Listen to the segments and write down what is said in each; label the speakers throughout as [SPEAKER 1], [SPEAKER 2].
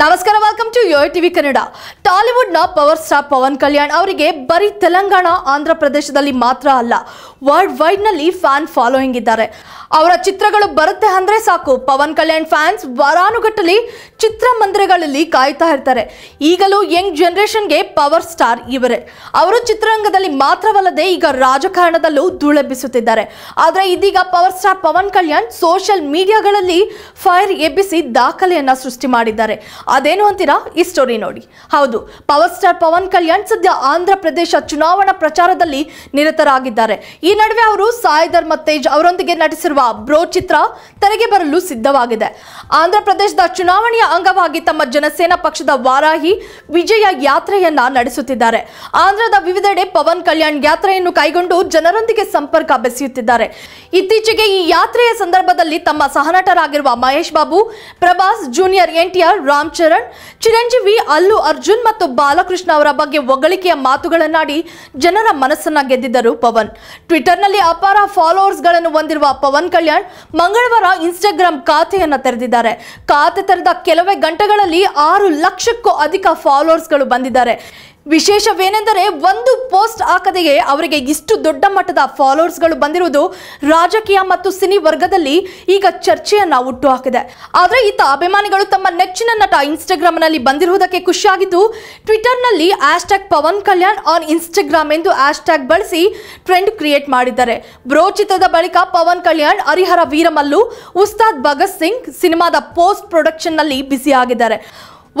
[SPEAKER 1] ನಮಸ್ಕಾರ welcome to Yo TV Kannada ನ power star Pawan Kalyan ಅವರಿಗೆ ಬರೀ ತೆಲಂಗಾಣ ಆಂಧ್ರ ಪ್ರದೇಶದಲ್ಲಿ ಮಾತ್ರ ಅಲ್ಲ ವರ್ಲ್ಡ್ ವೈಡ್ನಲ್ಲಿ ಫ್ಯಾನ್ ಫಾಲೋಯಿಂಗ್ ಇದ್ದಾರೆ ಅವರ ಚಿತ್ರಗಳು ಬರುತ್ತೆ ಅಂದ್ರೆ ಸಾಕು ಪವನ್ ಕಲ್ಯಾಣ್ ಫ್ಯಾನ್ಸ್ ವಾರಾನುಗಟ್ಟಲಿ ಚಿತ್ರಮಂದಿರಗಳಲ್ಲಿ ಕಾಯ್ತಾ ಇರ್ತಾರೆ ಈಗಲೂ ಯಂಗ್ ಜನರೇಷನ್ಗೆ ಪವರ್ ಸ್ಟಾರ್ ಇವರೇ ಅವರು ಚಿತ್ರರಂಗದಲ್ಲಿ ಮಾತ್ರವಲ್ಲದೆ ಈಗ ರಾಜಕಾರಣದಲ್ಲೂ ಧೂಳೆಬ್ಬಿಸುತ್ತಿದ್ದಾರೆ ಆದರೆ ಇದೀಗ power star Pawan Kalyan social ಮೀಡಿಯಾಗಳಲ್ಲಿ ಫೈರ್ ಎಬ್ಬಿಸಿ ದಾಖಲೆಯನ್ನ ಸೃಷ್ಟಿ ಮಾಡಿದ್ದಾರೆ ಅದೇನು ಅಂತೀರಾ ಈ ಸ್ಟೋರಿ ನೋಡಿ ಹೌದು ಪವರ್ ಸ್ಟಾರ್ ಪವನ್ ಕಲ್ಯಾಣ್ ಸದ್ಯ ಆಂಧ್ರ ಪ್ರದೇಶ ಚುನಾವಣಾ ಪ್ರಚಾರದಲ್ಲಿ ನಿರತರಾಗಿದ್ದಾರೆ ಈ ನಡುವೆ ಅವರು ಸಾಯಿ ಧರ್ಮ ಅವರೊಂದಿಗೆ ನಟಿಸಿರುವ ಬ್ರೋ ಚಿತ್ರ ತೆರೆಗೆ ಬರಲು ಸಿದ್ಧವಾಗಿದೆ ಆಂಧ್ರ ಪ್ರದೇಶದ ಚುನಾವಣೆಯ ಅಂಗವಾಗಿ ತಮ್ಮ ಜನಸೇನಾ ಪಕ್ಷದ ವಾರಾಹಿ ವಿಜಯ ಯಾತ್ರೆಯನ್ನ ನಡೆಸುತ್ತಿದ್ದಾರೆ ಆಂಧ್ರದ ವಿವಿಧೆಡೆ ಪವನ್ ಕಲ್ಯಾಣ್ ಯಾತ್ರೆಯನ್ನು ಕೈಗೊಂಡು ಜನರೊಂದಿಗೆ ಸಂಪರ್ಕ ಬೆಸೆಯುತ್ತಿದ್ದಾರೆ ಇತ್ತೀಚೆಗೆ ಈ ಯಾತ್ರೆಯ ಸಂದರ್ಭದಲ್ಲಿ ತಮ್ಮ ಸಹನಟರಾಗಿರುವ ಮಹೇಶ್ ಬಾಬು ಪ್ರಭಾಸ್ ಜೂನಿಯರ್ ಎನ್ಟಿಆರ್ ರಾಮ್ ಚರಣ್ ಚಿರಂಜೀವಿ ಅಲ್ಲು ಅರ್ಜುನ್ ಮತ್ತು ಬಾಲಕೃಷ್ಣ ಅವರ ಬಗ್ಗೆ ಒಗಳಿಕೆಯ ಮಾತುಗಳನ್ನಾಡಿ ಜನರ ಮನಸ್ಸನ್ನ ಗೆದ್ದಿದ್ದರು ಪವನ್ ಟ್ವಿಟರ್ನಲ್ಲಿ ಅಪಾರ ಫಾಲೋವರ್ಸ್ಗಳನ್ನು ಹೊಂದಿರುವ ಪವನ್ ಕಲ್ಯಾಣ್ ಮಂಗಳವಾರ ಇನ್ಸ್ಟಾಗ್ರಾಮ್ ಖಾತೆಯನ್ನ ತೆರೆದಿದ್ದಾರೆ ಖಾತೆ ತೆರೆದ ಕೆಲವೇ ಗಂಟೆಗಳಲ್ಲಿ ಆರು ಲಕ್ಷಕ್ಕೂ ಅಧಿಕ ಫಾಲೋವರ್ಸ್ಗಳು ಬಂದಿದ್ದಾರೆ ವಿಶೇಷವೇನೆಂದರೆ ಒಂದು ಪೋಸ್ಟ್ ಹಾಕದೆಯೇ ಅವರಿಗೆ ಇಷ್ಟು ದೊಡ್ಡ ಮಟ್ಟದ ಫಾಲೋವರ್ಸ್ಗಳು ಬಂದಿರುವುದು ರಾಜಕೀಯ ಮತ್ತು ಸಿನಿ ವರ್ಗದಲ್ಲಿ ಈಗ ಚರ್ಚೆಯನ್ನ ಹುಟ್ಟು ಹಾಕಿದೆ ಆದರೆ ಈತ ಅಭಿಮಾನಿಗಳು ತಮ್ಮ ನೆಚ್ಚಿನ ನಟ ಇನ್ಸ್ಟಾಗ್ರಾಮ್ನಲ್ಲಿ ಬಂದಿರುವುದಕ್ಕೆ ಖುಷಿಯಾಗಿದ್ದು ಟ್ವಿಟರ್ನಲ್ಲಿ ನಲ್ಲಿ tag Pawan Kalyan on Instagram ಎಂದು ಆಶ್ ಟ್ಯಾಗ್ ಬಳಸಿ ಟ್ರೆಂಡ್ ಕ್ರಿಯೇಟ್ ಮಾಡಿದ್ದಾರೆ ಬ್ರೋ ಚಿತ್ರದ ಬಳಿಕ ಪವನ್ ಕಲ್ಯಾಣ್ ಹರಿಹರ ವೀರಮಲ್ಲು ಉಸ್ತಾದ್ ಭಗತ್ ಸಿಂಗ್ ಸಿನಿಮಾದ ಪೋಸ್ಟ್ ಪ್ರೊಡಕ್ಷನ್ನಲ್ಲಿ ಆಗಿದ್ದಾರೆ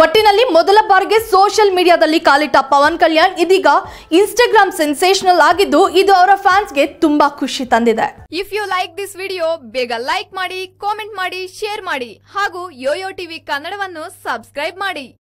[SPEAKER 1] ಒಟ್ಟಿನಲ್ಲಿ ಮೊದಲ ಬಾರಿಗೆ ಸೋಷಿಯಲ್ ಮೀಡಿಯಾದಲ್ಲಿ ಕಾಲಿಟ್ಟ ಪವನ್ ಕಲ್ಯಾಣ್ ಇದೀಗ ಇನ್ಸ್ಟಾಗ್ರಾಮ್ ಸೆನ್ಸೇಷನಲ್ ಆಗಿದ್ದು ಇದು ಅವರ ಫ್ಯಾನ್ಸ್ಗೆ ತುಂಬಾ ಖುಷಿ ತಂದಿದೆ if you like this video ಬೇಗ ಲೈಕ್ ಮಾಡಿ ಕಾಮೆಂಟ್ ಮಾಡಿ ಶೇರ್ ಮಾಡಿ ಹಾಗೂ ಯೋಯೋ ಟಿವಿ ಕನ್ನಡವನ್ನು ಸಬ್ಸ್ಕ್ರೈಬ್ ಮಾಡಿ